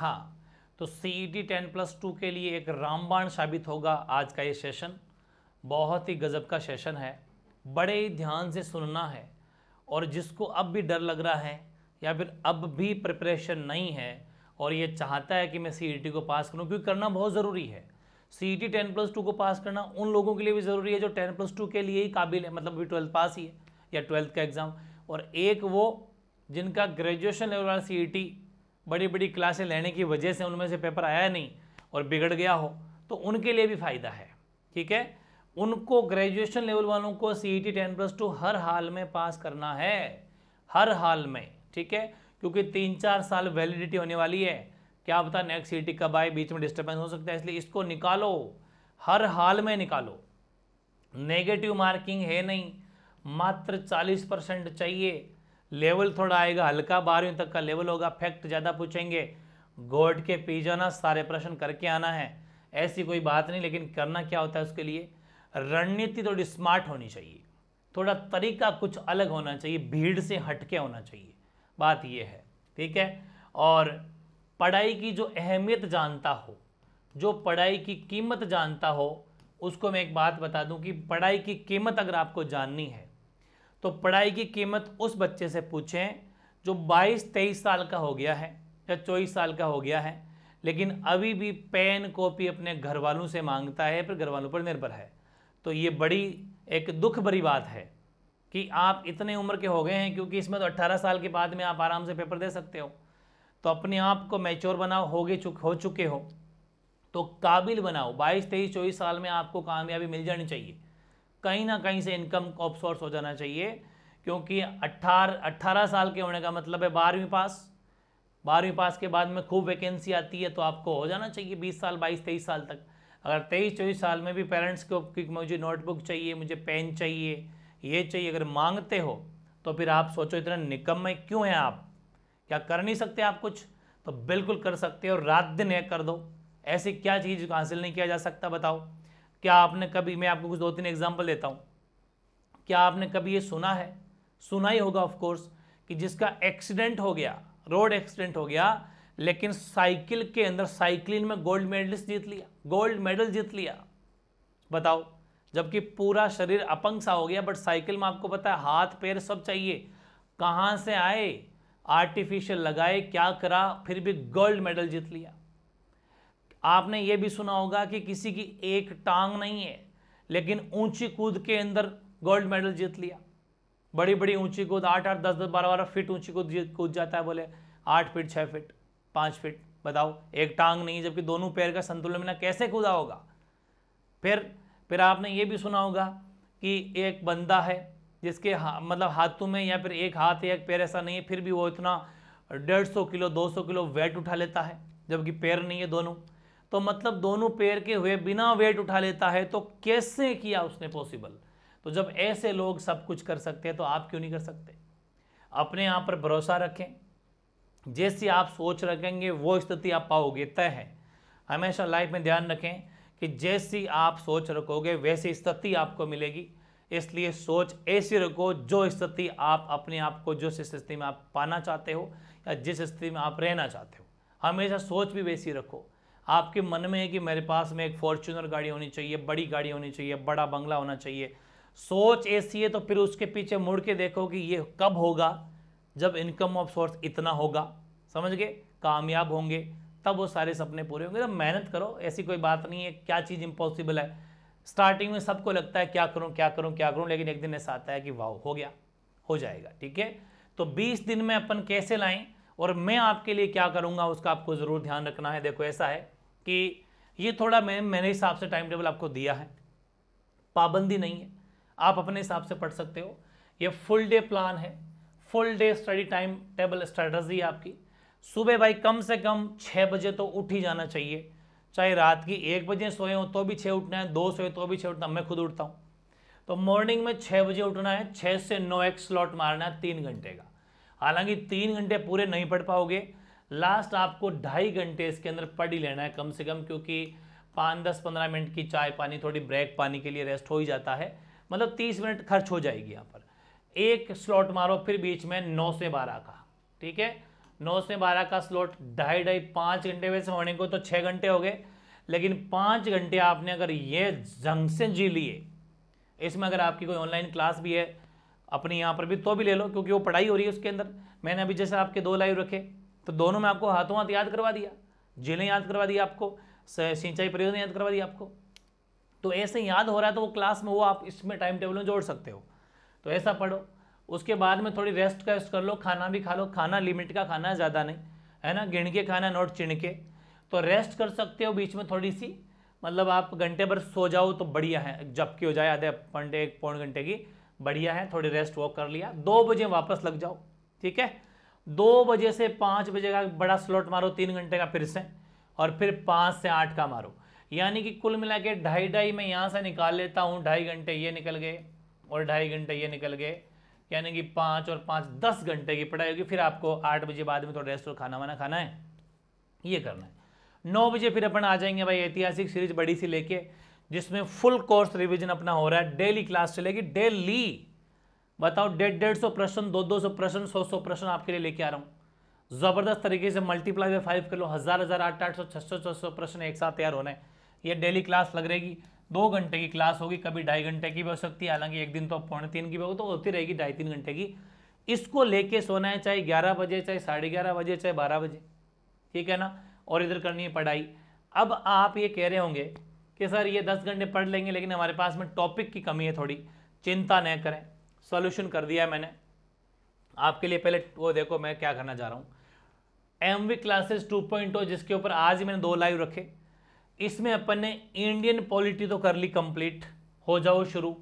था तो C E T ten plus two के लिए एक रामबाण साबित होगा आज का ये सेशन बहुत ही गजब का सेशन है बड़े ही ध्यान से सुनना है और जिसको अब भी डर लग रहा है या फिर अब भी प्रिपरेशन नहीं है और ये चाहता है कि मैं सी e को पास करूँ क्योंकि करना बहुत ज़रूरी है C E T ten plus two को पास करना उन लोगों के लिए भी ज़रूरी है जो टेन प्लस टू के लिए ही काबिल है मतलब अभी ट्वेल्थ पास ही है या ट्वेल्थ का एग्ज़ाम और एक वो जिनका ग्रेजुएशन लेवल वाला सी ई टी बड़ी बड़ी क्लासें लेने की वजह से उनमें से पेपर आया नहीं और बिगड़ गया हो तो उनके लिए भी फ़ायदा है ठीक है उनको ग्रेजुएशन लेवल वालों को C E T ten plus two हर हाल में पास करना है हर हाल में ठीक है क्योंकि तीन चार साल वैलिडिटी होने वाली है क्या पता नेक्स्ट सी टी कब आए बीच में डिस्टर्बेंस हो सकता है इसलिए इसको निकालो हर हाल में निकालो नेगेटिव मार्किंग है नहीं मात्र 40 परसेंट चाहिए लेवल थोड़ा आएगा हल्का बारहवीं तक का लेवल होगा फैक्ट ज़्यादा पूछेंगे गोड के पी जाना सारे प्रश्न करके आना है ऐसी कोई बात नहीं लेकिन करना क्या होता है उसके लिए रणनीति थोड़ी स्मार्ट होनी चाहिए थोड़ा तरीका कुछ अलग होना चाहिए भीड़ से हटके होना चाहिए बात यह है ठीक है और पढ़ाई की जो अहमियत जानता हो जो पढ़ाई की कीमत जानता हो उसको मैं एक बात बता दूं कि पढ़ाई की कीमत अगर आपको जाननी है तो पढ़ाई की कीमत उस बच्चे से पूछें जो 22 23 साल का हो गया है या चौबीस साल का हो गया है लेकिन अभी भी पेन कॉपी अपने घर वालों से मांगता है फिर घर वालों पर निर्भर है तो ये बड़ी एक दुख भरी बात है कि आप इतने उम्र के हो गए हैं क्योंकि इसमें तो 18 साल के बाद में आप आराम से पेपर दे सकते हो तो अपने आप को मैच्योर बनाओ हो गए चुक हो चुके हो तो काबिल बनाओ बाईस तेईस चौबीस साल में आपको कामयाबी मिल जानी चाहिए कहीं ना कहीं से इनकम ऑफ सोर्स हो जाना चाहिए क्योंकि अट्ठारह अट्ठारह साल के होने का मतलब है बारहवीं पास बारहवीं पास के बाद में खूब वैकेंसी आती है तो आपको हो जाना चाहिए बीस साल बाईस तेईस साल तक अगर तेईस चौबीस साल में भी पेरेंट्स को कि मुझे नोटबुक चाहिए मुझे पेन चाहिए ये चाहिए अगर मांगते हो तो फिर आप सोचो इतना निकम में क्यों हैं आप क्या कर नहीं सकते आप कुछ तो बिल्कुल कर सकते हो रात दिन है कर दो ऐसी क्या चीज़ हासिल नहीं किया जा सकता बताओ क्या आपने कभी मैं आपको कुछ दो तीन एग्जाम्पल देता हूँ क्या आपने कभी ये सुना है सुना ही होगा ऑफकोर्स कि जिसका एक्सीडेंट हो गया रोड एक्सीडेंट हो गया लेकिन साइकिल के अंदर साइकिलिंग में गोल्ड मेडलिस्ट जीत लिया गोल्ड मेडल जीत लिया बताओ जबकि पूरा शरीर अपंग सा हो गया बट साइकिल में आपको पता है हाथ पैर सब चाहिए कहाँ से आए आर्टिफिशियल लगाए क्या करा फिर भी गोल्ड मेडल जीत लिया आपने ये भी सुना होगा कि किसी की एक टांग नहीं है लेकिन ऊंची कूद के अंदर गोल्ड मेडल जीत लिया बड़ी बड़ी ऊंची कूद आठ आठ दस दस बारह बारह फीट ऊंची कूद कूद जाता है बोले आठ फीट छः फीट पाँच फीट बताओ एक टांग नहीं जबकि दोनों पैर का संतुलन बिना कैसे कूदा होगा फिर फिर आपने ये भी सुना होगा कि एक बंदा है जिसके हा, मतलब हाथों में या फिर एक हाथ या एक पैर ऐसा नहीं है फिर भी वो इतना डेढ़ सौ किलो दो सौ किलो वेट उठा लेता है जबकि पैर नहीं है दोनों तो मतलब दोनों पैर के हुए बिना वेट उठा लेता है तो कैसे किया उसने पॉसिबल तो जब ऐसे लोग सब कुछ कर सकते हैं तो आप क्यों नहीं कर सकते अपने आप पर भरोसा रखें जैसी आप सोच रखेंगे वो स्थिति आप पाओगे तय है हमेशा लाइफ में ध्यान रखें कि जैसी आप सोच रखोगे वैसी स्थिति आपको मिलेगी इसलिए सोच ऐसी रखो जो स्थिति आप अपने आप को जिस स्थिति में आप पाना चाहते हो या जिस स्थिति में आप रहना चाहते हो हमेशा सोच भी वैसी रखो आपके मन में है कि मेरे पास में एक फॉर्चुनर गाड़ी होनी चाहिए बड़ी गाड़ी होनी चाहिए बड़ा बंगला होना चाहिए सोच ऐसी है तो फिर उसके पीछे मुड़ के देखो कि ये कब होगा जब इनकम ऑफ सोर्स इतना होगा समझ गए कामयाब होंगे तब वो सारे सपने पूरे होंगे तो मेहनत करो ऐसी कोई बात नहीं है क्या चीज़ इम्पॉसिबल है स्टार्टिंग में सबको लगता है क्या करूँ क्या करूँ क्या करूँ लेकिन एक दिन ऐसा आता है कि वाह हो गया हो जाएगा ठीक है तो 20 दिन में अपन कैसे लाएं और मैं आपके लिए क्या करूंगा उसका आपको ज़रूर ध्यान रखना है देखो ऐसा है कि ये थोड़ा मैम मैंने हिसाब से टाइम टेबल आपको दिया है पाबंदी नहीं है आप अपने हिसाब से पढ़ सकते हो ये फुल डे प्लान है full day study time table strategy आपकी सुबह भाई कम से कम छः बजे तो उठ ही जाना चाहिए चाहे रात की एक बजे सोए हो तो भी छः उठना है दो सोए तो भी छः उठना मैं खुद उठता हूँ तो मॉर्निंग में छः बजे उठना है छः से नौ एक स्लॉट मारना है तीन घंटे का हालांकि तीन घंटे पूरे नहीं पढ़ पाओगे लास्ट आपको ढाई घंटे इसके अंदर पढ़ ही लेना है कम से कम क्योंकि पाँच दस पंद्रह मिनट की चाय पानी थोड़ी ब्रेक पानी के लिए रेस्ट हो ही जाता है मतलब तीस मिनट खर्च हो जाएगी यहाँ पर एक स्लॉट मारो फिर बीच में नौ से बारह का ठीक है नौ से बारह का स्लॉट ढाई ढाई पाँच घंटे वैसे होने को तो छः घंटे हो गए लेकिन पाँच घंटे आपने अगर ये जंग से जी लिए इसमें अगर आपकी कोई ऑनलाइन क्लास भी है अपने यहाँ पर भी तो भी ले लो क्योंकि वो पढ़ाई हो रही है उसके अंदर मैंने अभी जैसे आपके दो लाइव रखे तो दोनों में आपको हाथों हाथ याद करवा दिया जेलें याद करवा दी आपको सिंचाई परियोजना याद करवा दी आपको तो ऐसे याद हो रहा है तो वो क्लास में वो आप इसमें टाइम टेबल में जोड़ सकते हो तो ऐसा पढ़ो उसके बाद में थोड़ी रेस्ट का कर लो खाना भी खा लो खाना लिमिट का खाना है ज़्यादा नहीं है ना गिण के खाना नोट चिण के तो रेस्ट कर सकते हो बीच में थोड़ी सी मतलब आप घंटे भर सो जाओ तो बढ़िया है जबकि हो जाए आधे घंटे एक पौन घंटे की बढ़िया है थोड़ी रेस्ट वॉक कर लिया दो बजे वापस लग जाओ ठीक है दो बजे से पाँच बजे का बड़ा स्लॉट मारो तीन घंटे का फिर से और फिर पाँच से आठ का मारो यानी कि कुल मिला के ढाई ढाई मैं यहाँ से निकाल लेता हूँ ढाई घंटे ये निकल गए और ढाई घंटे ये निकल गए यानी कि पाँच और पाँच दस घंटे की पढ़ाई होगी फिर आपको आठ बजे बाद में थोड़ा तो रेस्ट और खाना वाना खाना है ये करना है नौ बजे फिर अपन आ जाएंगे भाई ऐतिहासिक सीरीज बड़ी सी लेके जिसमें फुल कोर्स रिविजन अपना हो रहा है डेली क्लास चलेगी डेली बताओ डेढ़ डेढ़ सौ प्रश्न दो दो सौ प्रश्न सौ सौ प्रश्न आपके लिए लेके आ रहा हूँ ज़बरदस्त तरीके से मल्टीप्लाई में फाइव कर लो हज़ार हज़ार आठ आठ सौ छः सौ छः सौ प्रश्न एक साथ तैयार होने ये डेली क्लास लग रहेगी दो घंटे की क्लास होगी कभी ढाई घंटे की भी हो सकती है हालांकि एक दिन तो पौने तीन की भी हो तो होती रहेगी ढाई तीन घंटे की इसको लेके सोना है चाहे ग्यारह बजे चाहे साढ़े ग्यारह बजे चाहे बारह बजे ठीक है ना और इधर करनी है पढ़ाई अब आप ये कह रहे होंगे कि सर ये दस घंटे पढ़ लेंगे लेकिन हमारे पास में टॉपिक की कमी है थोड़ी चिंता न करें सॉल्यूशन कर दिया मैंने आपके लिए पहले वो देखो मैं क्या करना चाह रहा हूँ M V classes two point जिसके ऊपर आज ही मैंने दो लाइव रखे इसमें अपन ने इंडियन पॉलिटी तो कर ली कंप्लीट हो जाओ शुरू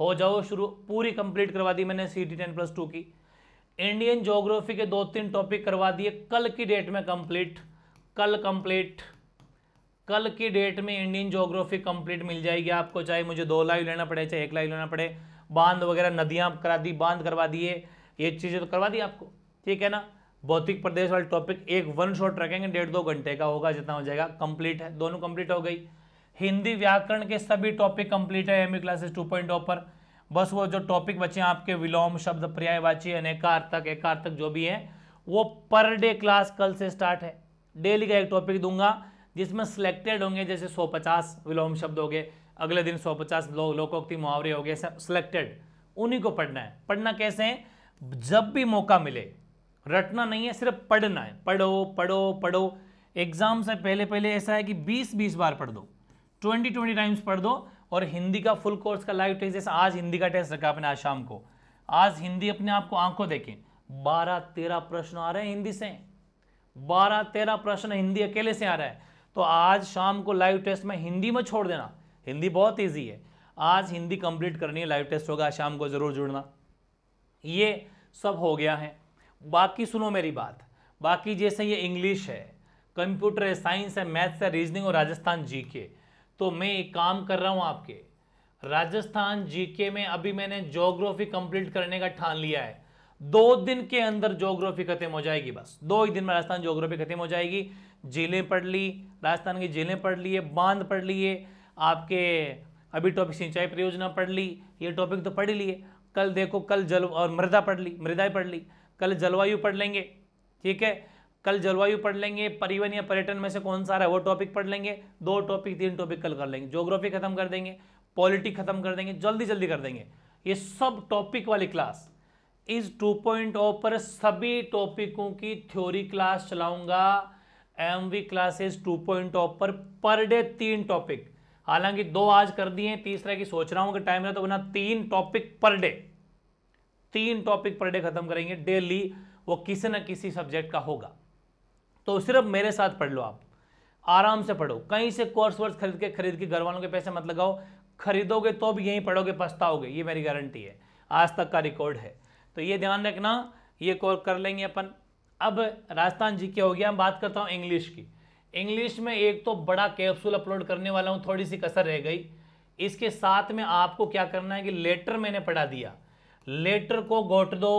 हो जाओ शुरू पूरी कंप्लीट करवा दी मैंने C T ten plus two की इंडियन जोग्राफी के दो तीन टॉपिक करवा दिए कल की डेट में कंप्लीट कल कंप्लीट कल की डेट में इंडियन जोग्राफी कंप्लीट मिल जाएगी आपको चाहे मुझे दो लाइव लेना पड़े चाहे एक लाइव लेना पड़े बांध वगैरह नदियां करा दी बांध करवा दिए ये चीज़ें तो करवा दी आपको ठीक है ना भौतिक प्रदेश वाला टॉपिक एक वन शॉट रखेंगे डेढ़ दो घंटे का होगा जितना हो जाएगा कंप्लीट है दोनों कंप्लीट हो गई हिंदी व्याकरण के सभी टॉपिक कंप्लीट है एम क्लासेस टू पॉइंट पर बस वो जो टॉपिक बचे हैं आपके विलोम शब्द पर्यायवाची अनेकार तक एकार तक जो भी है वो पर डे क्लास कल से स्टार्ट है डेली का एक टॉपिक दूंगा जिसमें सिलेक्टेड होंगे जैसे 150 विलोम शब्द हो गए अगले दिन 150 लोग लोकोक्ति मुहावरे हो गए सिलेक्टेड उन्हीं को पढ़ना है पढ़ना कैसे है जब भी मौका मिले रटना नहीं है सिर्फ पढ़ना है पढ़ो पढ़ो पढ़ो एग्जाम से पहले पहले ऐसा है कि 20-20 बार पढ़ दो 20-20 टाइम्स पढ़ दो और हिंदी का फुल कोर्स का लाइव टेस्ट जैसे आज हिंदी का टेस्ट रखा अपने आज शाम को आज हिंदी अपने आप को आंखों देखें बारह तेरह प्रश्न आ रहे हैं हिंदी से बारह तेरह प्रश्न हिंदी अकेले से आ रहा है तो आज शाम को लाइव टेस्ट में हिंदी में छोड़ देना हिंदी बहुत ईजी है आज हिंदी कंप्लीट करनी है लाइव टेस्ट होगा शाम को ज़रूर जुड़ना ये सब हो गया है बाकी सुनो मेरी बात बाकी जैसे ये इंग्लिश है कंप्यूटर है साइंस है मैथ्स है रीजनिंग और राजस्थान जीके तो मैं एक काम कर रहा हूँ आपके राजस्थान जीके में अभी मैंने जोग्राफी कंप्लीट करने का ठान लिया है दो दिन के अंदर जोग्राफी खत्म हो जाएगी बस दो ही दिन में राजस्थान जोग्राफी खत्म हो जाएगी जेलें पढ़ ली राजस्थान की जेलें पढ़ लिए बांध पढ़ लिए आपके अभी टॉपिक सिंचाई परियोजना पढ़ ली ये टॉपिक तो पढ़ ही लिए कल देखो कल जल और मृदा पढ़ ली मृदाएँ पढ़ ली कल जलवायु पढ़ लेंगे ठीक है कल जलवायु पढ़ लेंगे परिवहन या पर्यटन में से कौन सा रहा है वो टॉपिक पढ़ लेंगे दो टॉपिक तीन टॉपिक कल कर लेंगे जोग्राफी खत्म कर देंगे पॉलिटिक खत्म कर देंगे जल्दी जल्दी कर देंगे ये सब टॉपिक वाली क्लास इस टू पॉइंट ओ पर सभी टॉपिकों की थ्योरी क्लास चलाऊंगा M V classes two point O पर पर डे तीन टॉपिक हालांकि दो आज कर दिए तीसरा की सोच रहा हूं कि टाइम रहा तो बना तीन टॉपिक पर डे तीन टॉपिक पर डे खत्म करेंगे डेली वो किसी न किसी सब्जेक्ट का होगा तो सिर्फ मेरे साथ पढ़ लो आप आराम से पढ़ो कहीं से कोर्स वर्स खरीद के खरीद के घर वालों के पैसे मत लगाओ खरीदोगे तो भी यहीं पढ़ोगे पछताओगे ये मेरी गारंटी है आज तक का रिकॉर्ड है तो ये ध्यान रखना ये कोर्स कर लेंगे अपन अब राजस्थान जी के हो गया बात करता हूँ इंग्लिश की इंग्लिश में एक तो बड़ा कैप्सूल अपलोड करने वाला हूँ थोड़ी सी कसर रह गई इसके साथ में आपको क्या करना है कि लेटर मैंने पढ़ा दिया लेटर को गोट दो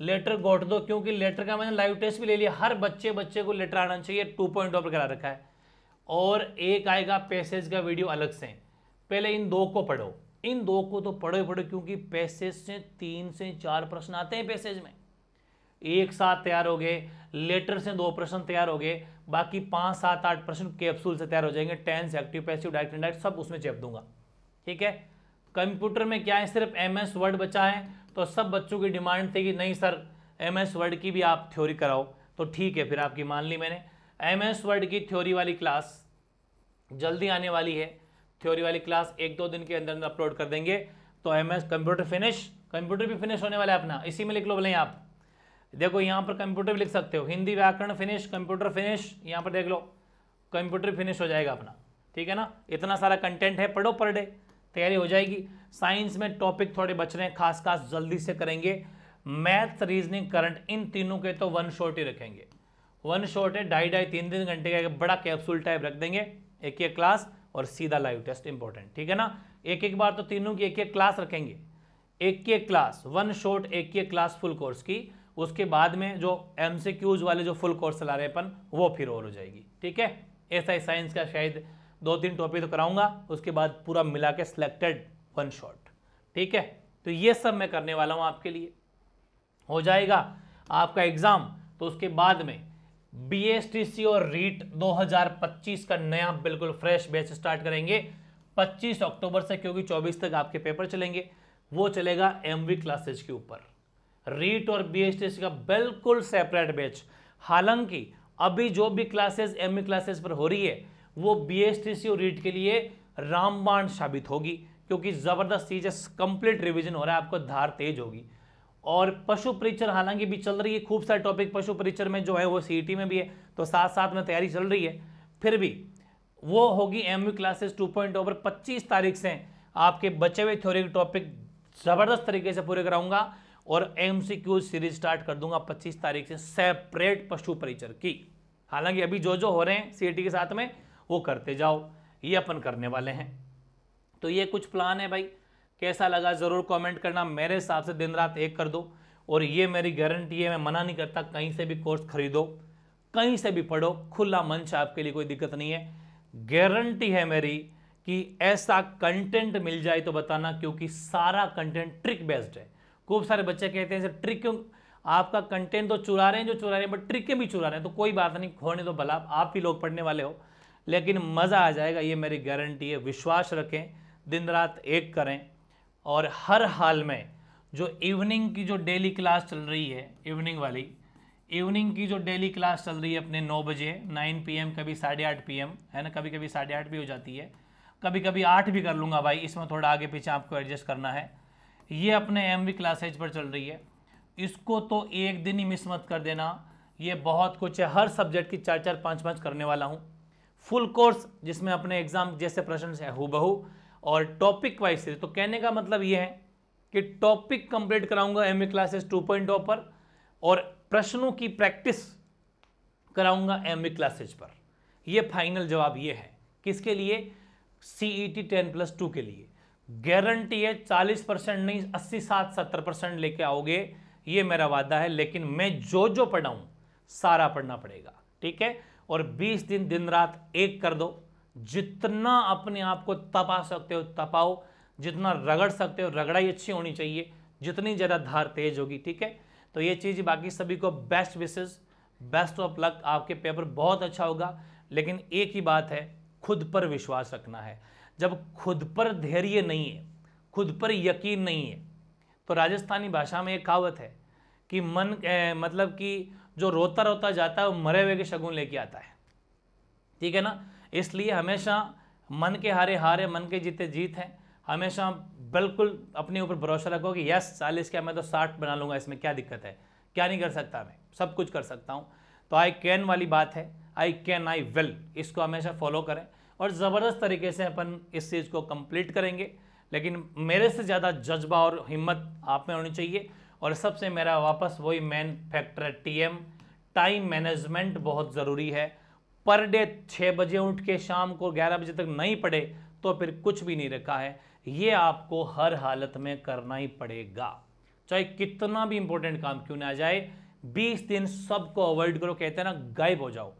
लेटर गोट दो क्योंकि लेटर का मैंने लाइव टेस्ट भी ले लिया हर बच्चे बच्चे को लेटर आना चाहिए टू पॉइंट पर करा रखा है और एक आएगा पैसेज का वीडियो अलग से पहले इन दो को पढ़ो इन दो को तो पढ़ो ही पढ़ो क्योंकि पैसेज से तीन से चार प्रश्न आते हैं पैसेज में एक साथ तैयार हो गए लेटर से दो प्रश्न तैयार हो गए बाकी पाँच सात आठ प्रश्न कैप्सूल से तैयार हो जाएंगे tense active passive direct indirect सब उसमें चेप दूंगा ठीक है कंप्यूटर में क्या है सिर्फ एम एस वर्ड बचा है तो सब बच्चों की डिमांड थी कि नहीं सर एम एस वर्ड की भी आप थ्योरी कराओ तो ठीक है फिर आपकी मान ली मैंने एम एस वर्ड की थ्योरी वाली क्लास जल्दी आने वाली है थ्योरी वाली क्लास एक दो दिन के अंदर अंदर अपलोड कर देंगे तो M S computer finish computer भी फिनिश होने वाला है अपना इसी में लिख लो बोले आप देखो यहां पर कंप्यूटर भी लिख सकते हो हिंदी व्याकरण फिनिश कंप्यूटर फिनिश यहां पर देख लो कंप्यूटर फिनिश हो जाएगा अपना ठीक है ना इतना सारा कंटेंट है पढ़ो पर डे तैयारी हो जाएगी साइंस में टॉपिक थोड़े बच रहे हैं खास खास जल्दी से करेंगे मैथ रीजनिंग करंट इन तीनों के तो वन शॉर्ट ही रखेंगे वन शॉर्ट है ढाई ढाई तीन तीन घंटे का एक बड़ा कैप्सूल टाइप रख देंगे एक एक क्लास और सीधा लाइव टेस्ट इंपॉर्टेंट ठीक है ना एक एक बार तो तीनों की एक एक क्लास रखेंगे एक एक क्लास वन शॉर्ट एक एक क्लास फुल कोर्स की उसके बाद में जो एम वाले जो फुल कोर्स चला रहे अपन वो फिर और हो जाएगी ठीक है ऐसा ही साइंस का शायद दो तीन टॉपिक तो कराऊंगा उसके बाद पूरा मिला के सिलेक्टेड वन शॉट ठीक है तो ये सब मैं करने वाला हूँ आपके लिए हो जाएगा आपका एग्ज़ाम तो उसके बाद में बी और रीट 2025 का नया बिल्कुल फ्रेश बैच स्टार्ट करेंगे 25 अक्टूबर से क्योंकि 24 तक आपके पेपर चलेंगे वो चलेगा एम क्लासेज के ऊपर रीट और बीएसटीसी का बिल्कुल सेपरेट बैच हालांकि अभी जो भी क्लासेस एमए क्लासेस पर हो रही है वो बीएसटीसी और रीट के लिए रामबाण साबित होगी क्योंकि ज़बरदस्त चीज है कंप्लीट रिविजन हो रहा है आपको धार तेज होगी और पशु परिचर हालांकि भी चल रही है खूब सारे टॉपिक पशु परिचर में जो है वो सीई e में भी है तो साथ साथ में तैयारी चल रही है फिर भी वो होगी M U classes two point over पच्चीस तारीख से आपके बचे हुए थ्योरी टॉपिक ज़बरदस्त तरीके से पूरे कराऊंगा और एम सीरीज स्टार्ट कर दूंगा पच्चीस तारीख से सेपरेट पशु परिचर की हालांकि अभी जो जो हो रहे हैं सी के साथ में वो करते जाओ ये अपन करने वाले हैं तो ये कुछ प्लान है भाई कैसा लगा ज़रूर कमेंट करना मेरे हिसाब से दिन रात एक कर दो और ये मेरी गारंटी है मैं मना नहीं करता कहीं से भी कोर्स खरीदो कहीं से भी पढ़ो खुला मंच आपके लिए कोई दिक्कत नहीं है गारंटी है मेरी कि ऐसा कंटेंट मिल जाए तो बताना क्योंकि सारा कंटेंट ट्रिक बेस्ड है खूब सारे बच्चे कहते हैं ट्रिक आपका कंटेंट तो चुरा रहे हैं जो चुरा रहे हैं बट ट्रिकें भी चुरा रहे हैं तो कोई बात नहीं खोने दो भला आप भी लोग पढ़ने वाले हो लेकिन मज़ा आ जाएगा ये मेरी गारंटी है विश्वास रखें दिन रात एक करें और हर हाल में जो इवनिंग की जो डेली क्लास चल रही है इवनिंग वाली इवनिंग की जो डेली क्लास चल रही है अपने नौ बजे नाइन पी एम कभी साढ़े आठ पी एम है ना कभी कभी साढ़े आठ भी हो जाती है कभी कभी आठ भी कर लूँगा भाई इसमें थोड़ा आगे पीछे आपको एडजस्ट करना है ये अपने एम वी क्लासेज पर चल रही है इसको तो एक दिन ही मिस मत कर देना ये बहुत कुछ है हर सब्जेक्ट की चार चार पाँच पाँच करने वाला हूँ फुल कोर्स जिसमें अपने एग्ज़ाम जैसे प्रश्न है हु और टॉपिक वाइज से तो कहने का मतलब ये है कि टॉपिक कंप्लीट कराऊंगा M V classes two point पर और प्रश्नों की प्रैक्टिस कराऊंगा एम वी क्लासेज पर यह फाइनल जवाब ये है किसके लिए C E T ten plus two के लिए गारंटी है चालीस परसेंट नहीं अस्सी सात सत्तर परसेंट लेके आओगे ये मेरा वादा है लेकिन मैं जो जो पढ़ाऊं सारा पढ़ना पड़ेगा ठीक है और बीस दिन दिन रात एक कर दो जितना अपने आप को तपा सकते हो तपाओ जितना रगड़ सकते हो रगड़ाई अच्छी होनी चाहिए जितनी ज़्यादा धार तेज होगी ठीक है तो ये चीज़ बाकी सभी को best wishes best of luck आपके पेपर बहुत अच्छा होगा लेकिन एक ही बात है खुद पर विश्वास रखना है जब खुद पर धैर्य नहीं है खुद पर यकीन नहीं है तो राजस्थानी भाषा में एक कहावत है कि मन ए, मतलब कि जो रोता रोता जाता है वो मरे हुए के शगुन लेके आता है ठीक है ना इसलिए हमेशा मन के हारे हारे मन के जीते जीत हैं हमेशा बिल्कुल अपने ऊपर भरोसा रखो कि यस चालीस क्या मैं तो साठ बना लूँगा इसमें क्या दिक्कत है क्या नहीं कर सकता मैं सब कुछ कर सकता हूँ तो आई कैन वाली बात है आई कैन आई विल इसको हमेशा फॉलो करें और ज़बरदस्त तरीके से अपन इस चीज़ को कंप्लीट करेंगे लेकिन मेरे से ज़्यादा जज्बा और हिम्मत आप में होनी चाहिए और सबसे मेरा वापस वही मेन फैक्टर है टी टाइम मैनेजमेंट बहुत ज़रूरी है पर डे छः बजे उठ के शाम को ग्यारह बजे तक नहीं पढ़े तो फिर कुछ भी नहीं रखा है ये आपको हर हालत में करना ही पड़ेगा चाहे कितना भी इंपॉर्टेंट काम क्यों ना आ जाए बीस दिन सबको अवॉइड करो कहते हैं ना गायब हो जाओ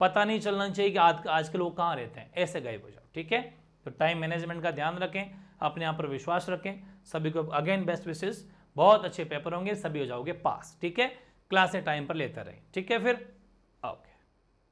पता नहीं चलना चाहिए कि आज आज के लोग कहाँ रहते हैं ऐसे गायब हो जाओ ठीक है तो टाइम मैनेजमेंट का ध्यान रखें अपने आप पर विश्वास रखें सभी को अगेन बेस्ट विशेष बहुत अच्छे पेपर होंगे सभी हो जाओगे पास ठीक है क्लासें टाइम पर लेते रहें ठीक है फिर